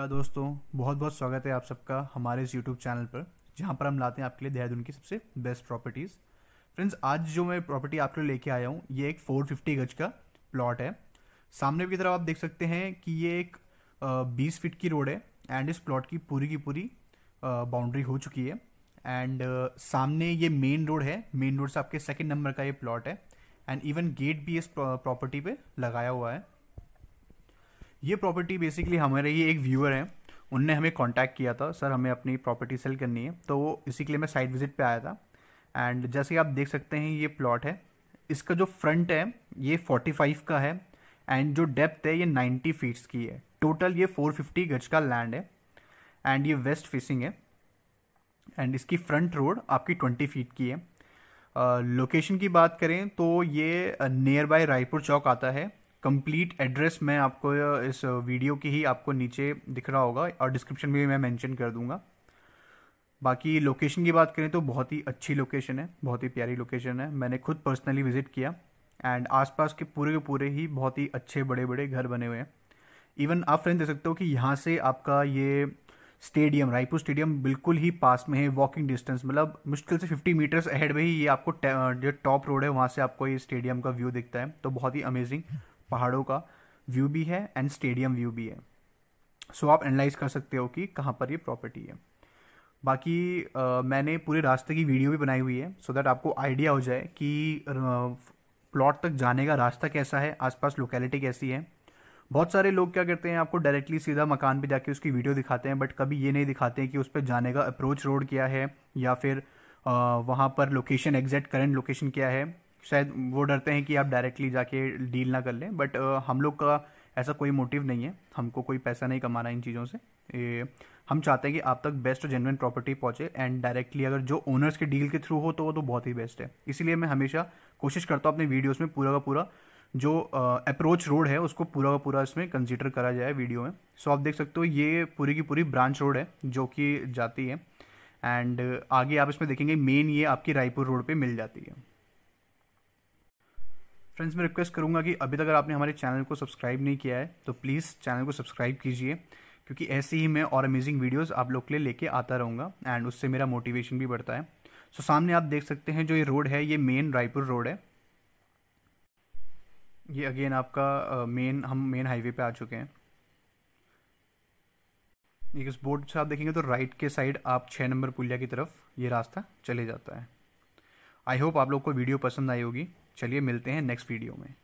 नमस्कार दोस्तों बहुत बहुत स्वागत है आप सबका हमारे इस यूट्यूब चैनल पर जहाँ पर हम लाते हैं आपके लिए देहरादून की सबसे बेस्ट प्रॉपर्टीज़ फ्रेंड्स आज जो मैं प्रॉपर्टी आपके लिए लेके आया हूँ ये एक 450 गज का प्लॉट है सामने की तरफ आप देख सकते हैं कि ये एक बीस फिट की रोड है एंड इस प्लॉट की पूरी की पूरी बाउंड्री हो चुकी है एंड सामने ये मेन रोड है मेन रोड से आपके सेकेंड नंबर का ये प्लॉट है एंड इवन गेट भी इस प्रॉपर्टी पर लगाया हुआ है ये प्रॉपर्टी बेसिकली हमारे ये एक व्यूअर हैं उनने हमें कांटेक्ट किया था सर हमें अपनी प्रॉपर्टी सेल करनी है तो वो इसी के लिए मैं साइट विजिट पे आया था एंड जैसे आप देख सकते हैं ये प्लॉट है इसका जो फ्रंट है ये 45 का है एंड जो डेप्थ है ये 90 फीट्स की है टोटल ये 450 गज का लैंड है एंड ये वेस्ट फेसिंग है एंड इसकी फ्रंट रोड आपकी 20 फीट की है लोकेशन uh, की बात करें तो ये नियर बाय रायपुर चौक आता है कंप्लीट एड्रेस मैं आपको इस वीडियो की ही आपको नीचे दिख रहा होगा और डिस्क्रिप्शन में भी मैं मेंशन कर दूंगा बाकी लोकेशन की बात करें तो बहुत ही अच्छी लोकेशन है बहुत ही प्यारी लोकेशन है मैंने खुद पर्सनली विजिट किया एंड आसपास के पूरे के पूरे ही बहुत ही अच्छे बड़े बड़े घर बने हुए हैं इवन आप फ्रेंड देख सकते हो कि यहाँ से आपका ये स्टेडियम रायपुर स्टेडियम बिल्कुल ही पास में है वॉकिंग डिस्टेंस मतलब मुश्किल से 50 मीटर्स अहेड में ही ये आपको जो टॉप रोड है वहाँ से आपको ये स्टेडियम का व्यू दिखता है तो बहुत ही अमेजिंग पहाड़ों का व्यू भी है एंड स्टेडियम व्यू भी है सो आप एनालाइज कर सकते हो कि कहाँ पर ये प्रॉपर्टी है बाकी आ, मैंने पूरे रास्ते की वीडियो भी बनाई हुई है सो so दैट आपको आइडिया हो जाए कि प्लॉट तक जाने का रास्ता कैसा है आसपास लोकेलिटी कैसी है बहुत सारे लोग क्या करते हैं आपको डायरेक्टली सीधा मकान पे जाके उसकी वीडियो दिखाते हैं बट कभी ये नहीं दिखाते हैं कि उस पर जाने का अप्रोच रोड क्या है या फिर वहाँ पर लोकेशन एग्जैक्ट करंट लोकेशन क्या है शायद वो डरते हैं कि आप डायरेक्टली जाके डील ना कर लें बट हम लोग का ऐसा कोई मोटिव नहीं है हमको कोई पैसा नहीं कमाना इन चीज़ों से ए, हम चाहते हैं कि आप तक बेस्ट जेनवन प्रॉपर्टी पहुँचे एंड डायरेक्टली अगर जो ओनर्स के डील के थ्रू हो तो वो तो बहुत ही बेस्ट है इसीलिए मैं हमेशा कोशिश करता हूँ अपने वीडियोज़ में पूरा का पूरा जो अप्रोच रोड है उसको पूरा का पूरा इसमें कंसिडर करा जाए वीडियो में सो so, आप देख सकते हो ये पूरी की पूरी ब्रांच रोड है जो कि जाती है एंड आगे आप इसमें देखेंगे मेन ये आपकी रायपुर रोड पर मिल जाती है फ्रेंड्स मैं रिक्वेस्ट करूंगा कि अभी तक अगर आपने हमारे चैनल को सब्सक्राइब नहीं किया है तो प्लीज़ चैनल को सब्सक्राइब कीजिए क्योंकि ऐसे ही मैं और अमेजिंग वीडियोज आप लोग के लिए लेके आता रहूँगा एंड उससे मेरा मोटिवेशन भी बढ़ता है सो so, सामने आप देख सकते हैं जो ये रोड है ये मेन रायपुर रोड है ये अगेन आपका मेन हम मेन हाईवे पे आ चुके हैं ये इस बोर्ड से आप देखेंगे तो राइट के साइड आप छः नंबर पुलिया की तरफ ये रास्ता चले जाता है आई होप आप लोग को वीडियो पसंद आई होगी चलिए मिलते हैं नेक्स्ट वीडियो में